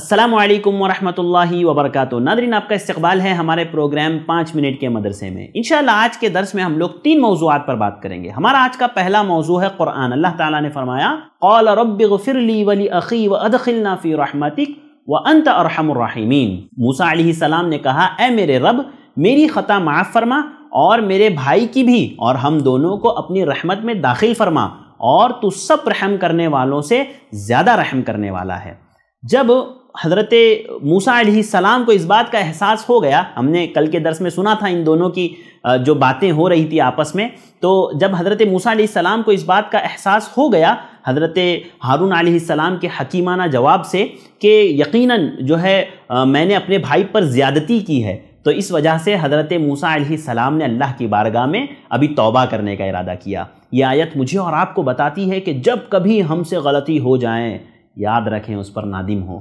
असलम वरहमल वबरक नादरीन आपका इस्तबाल है हमारे प्रोग्राम पाँच मिनट के मदरसे में इन आज के दर्स में हम लोग तीन मौजूद पर बात करेंगे हमारा आज का पहला मौजू है क़ुरान अल्लाह ताला ने फरमाया कौल रब वली अखी व अदखिलना फ़ी रहमतिक व अंत अरहमरमीन मूसा सलाम ने कहा ए मेरे रब मेरी ख़ता माफ़ फरमा और मेरे भाई की भी और हम दोनों को अपनी रहमत में दाखिल फरमा और तू सब रहम करने वालों से ज़्यादा रहम करने वाला है जब हज़रत मूसा सलाम को इस बात का एहसास हो गया हमने कल के दरस में सुना था इन दोनों की जो बातें हो रही थी आपस में तो जब हज़रत मूसा सलाम को इस बात का एहसास हो गया हज़रत हारून सलाम के हकीमाना जवाब से कि यकीनन जो है मैंने अपने भाई पर ज़्यादती की है तो इस वजह से हज़रत मूसा सलाम ने अल्लाह की बारगाह में अभी तोबा करने का इरादा किया ये आयत मुझे और आपको बताती है कि जब कभी हमसे गलती हो जाए याद रखें उस पर नादिम हो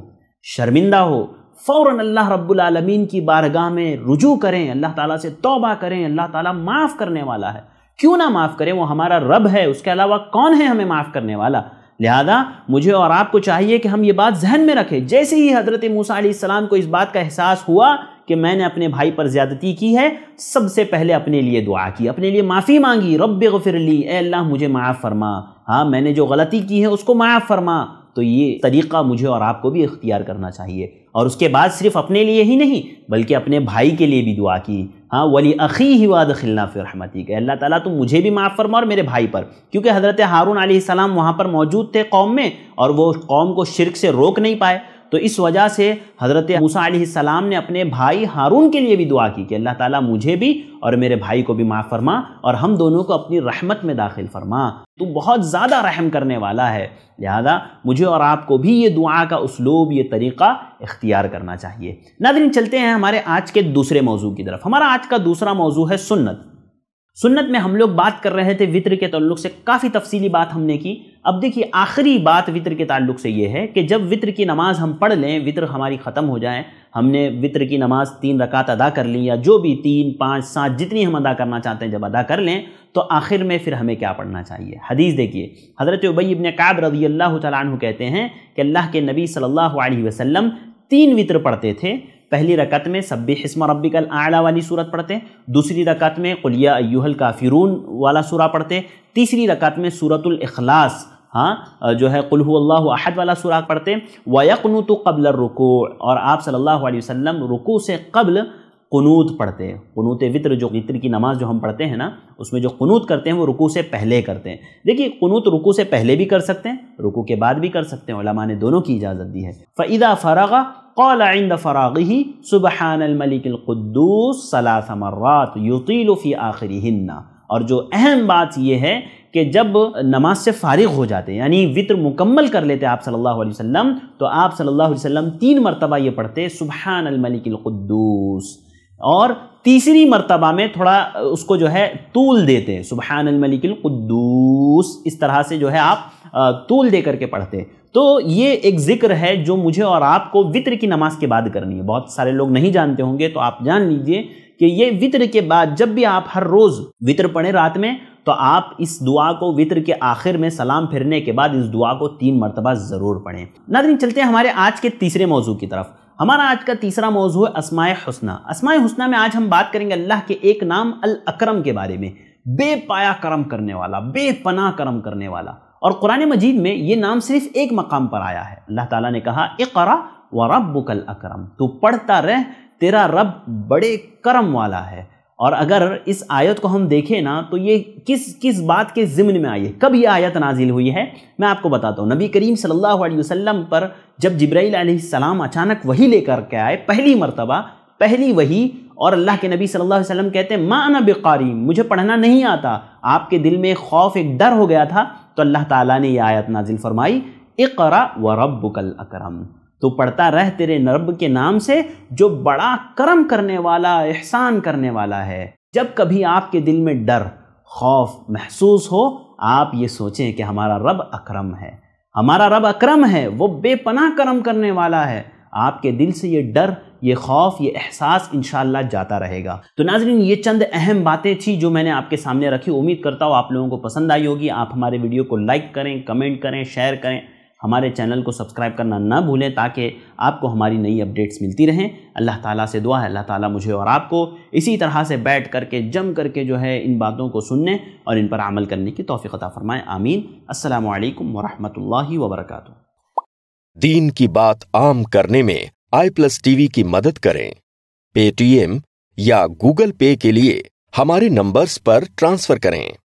शर्मिंदा हो फ़ौर अल्लाह रब्लमीन की बारगाह में रुजू करें अल्लाह ताला से तौबा करें अल्लाह ताला माफ़ करने वाला है क्यों ना माफ़ करें वो हमारा रब है उसके अलावा कौन है हमें माफ़ करने वाला लिहाजा मुझे और आपको चाहिए कि हम ये बात जहन में रखें जैसे ही हज़रत मूसा को इस बात का एहसास हुआ कि मैंने अपने भाई पर ज़्यादती की है सबसे पहले अपने लिए दुआ की अपने लिए माफ़ी मांगी रब गफिरली ए अल्लाह मुझे माफ़ फरमा हाँ मैंने जो गलती की है उसको माफ़ फरमा तो ये तरीक़ा मुझे और आपको भी इख्तियार करना चाहिए और उसके बाद सिर्फ अपने लिए ही नहीं बल्कि अपने भाई के लिए भी दुआ की हाँ वली अखी ही वाद खिलना फिर रहमती के अल्लाह ताला तुम मुझे भी माफ़ फरमा और मेरे भाई पर क्योंकि हज़रत हारून आसमाम वहाँ पर मौजूद थे कौम में और वो कौम को शिरक से रोक नहीं पाए तो इस वजह से हज़रत मूसा सलाम ने अपने भाई हारून के लिए भी दुआ की कि अल्लाह ताला मुझे भी और मेरे भाई को भी माफ़ फरमा और हम दोनों को अपनी रहमत में दाखिल फरमा तो बहुत ज़्यादा रहम करने वाला है लिहाजा मुझे और आपको भी ये दुआ का उसलूब ये तरीक़ा इख्तियार करना चाहिए नादिन चलते हैं हमारे आज के दूसरे मौजू की तरफ हमारा आज का दूसरा मौजू है सुन्नत सुन्नत में हम लोग बात कर रहे थे वित्र के तल्लुक से काफ़ी तफसीली बात हमने की अब देखिए आखिरी बात वित्र के ताल्लुक से ये है कि जब वित्र की नमाज़ हम पढ़ लें वित्र हमारी ख़त्म हो जाए हमने वित्र की नमाज़ तीन रकात अदा कर ली या जो भी तीन पाँच सात जितनी हम अदा करना चाहते हैं जब अदा कर लें तो आखिर में फिर हमें क्या पढ़ना चाहिए हदीस देखिए हज़रत उबई इबन काब रजी अल्लाह तु कहते हैं कि अल्लाह के नबी सल्लल्लाहु अलैहि वसल्लम तीन वित्र पढ़ते थे पहली रकत में सब्बी हस्म रबी कल आला वाली सूरत पढ़ते दूसरी रकत में कुलिया अयूहल काफिरून वाला सूरा पढ़ते तीसरी रकत में सूरतुल इखलास हाँ जो है कुल्हल्लाह अहद वाला सुराग पढ़ते वयकनू तो कबल रुकू और आप सल्लल्लाहु अलैहि वसल्लम रुकू से कबल कनूत पढ़ते हैं कनूत वित्र जो वित्र की नमाज जो हम पढ़ते हैं ना उसमें जो कनूत करते हैं वो रुकू से पहले करते हैं देखिए कनूत रुकू से पहले भी कर सकते हैं रुकू के बाद भी कर सकते हैं उलमा ने दोनों की इजाज़त दी है फ़ैदा फ़रागा कौल आइंद फ़रागी ही सुबहानमलिकद्दूस सलासमर्रात युतीलफ़ी आखिरी हिन्ना और जो अहम बात यह है कि जब नमाज से फारिग हो जाते हैं यानी वितर मुकम्मल कर लेते आप सल्लल्लाहु अलैहि वसल्लम तो आप सल्लल्लाहु अलैहि वसल्लम तीन मरतबा ये पढ़ते सुबहान अलमलिकद्दूस और तीसरी मर्तबा में थोड़ा उसको जो है तूल देते हैं सुबहान अलमलिकिल कुद्दूस इस तरह से जो है आप तूल दे करके पढ़ते हैं तो ये एक ज़िक्र है जो मुझे और आपको वितर की नमाज के बाद करनी है बहुत सारे लोग नहीं जानते होंगे तो आप जान लीजिए कि ये वितर के बाद जब भी आप हर रोज़ वित्र पढ़ें रात में तो आप इस दुआ को वितर के आखिर में सलाम फिरने के बाद इस दुआ को तीन मरतबा ज़रूर पढ़ें नादरी चलते हैं हमारे आज के तीसरे मौजू की तरफ हमारा आज का तीसरा मौजू है असमाय हसना असमाय हसना में आज हम बात करेंगे अल्लाह के एक नाम अल अक्रम के बारे में बेपाया करम करने वाला बेपना करम करने वाला और कुरान मजीद में ये नाम सिर्फ एक मकाम पर आया है अल्लाह ताला ने कहा करा व रब्बुकल अकरम तू पढ़ता रह तेरा रब बड़े करम वाला है और अगर इस आयत को हम देखें ना तो ये किस किस बात के ज़िम्न में आई है कब ये आयत नाजिल हुई है मैं आपको बताता हूँ नबी करीम सल्लल्लाहु अलैहि वसल्लम पर जब जब्राईल सलाम अचानक वही लेकर के आए पहली मरतबा पहली वही और अल्लाह के नबी सल्लल्लाहु अलैहि वसल्लम कहते हैं माना बेकारी मुझे पढ़ना नहीं आता आपके दिल में खौफ एक डर हो गया था तो अल्लाह ताला ने यह आयत नाजिल फरमाई इकरा व रब्बुकल अकरम तो पढ़ता रह तेरे नरब के नाम से जो बड़ा करम करने वाला एहसान करने वाला है जब कभी आपके दिल में डर खौफ महसूस हो आप ये सोचें कि हमारा रब अकरम है हमारा रब अकरम है वो बेपनाह करम करने वाला है आपके दिल से ये डर ये खौफ ये एहसास इन जाता रहेगा तो नाजरीन ये चंद अहम बातें थी जो मैंने आपके सामने रखी उम्मीद करता हूँ आप लोगों को पसंद आई होगी आप हमारे वीडियो को लाइक करें कमेंट करें शेयर करें हमारे चैनल को सब्सक्राइब करना ना भूलें ताकि आपको हमारी नई अपडेट्स मिलती रहें अल्लाह ताला से दुआ है अल्लाह ताला मुझे और आपको इसी तरह से बैठ करके जम करके जो है इन बातों को सुनने और इन पर अमल करने की तोफ़ी अता फ़रमाएँ आमीन असलकम वरहमल वबरक दीन की बात आम करने में आई प्लस टीवी की मदद करें पेटीएम या गूगल पे के लिए हमारे नंबर्स पर ट्रांसफ़र करें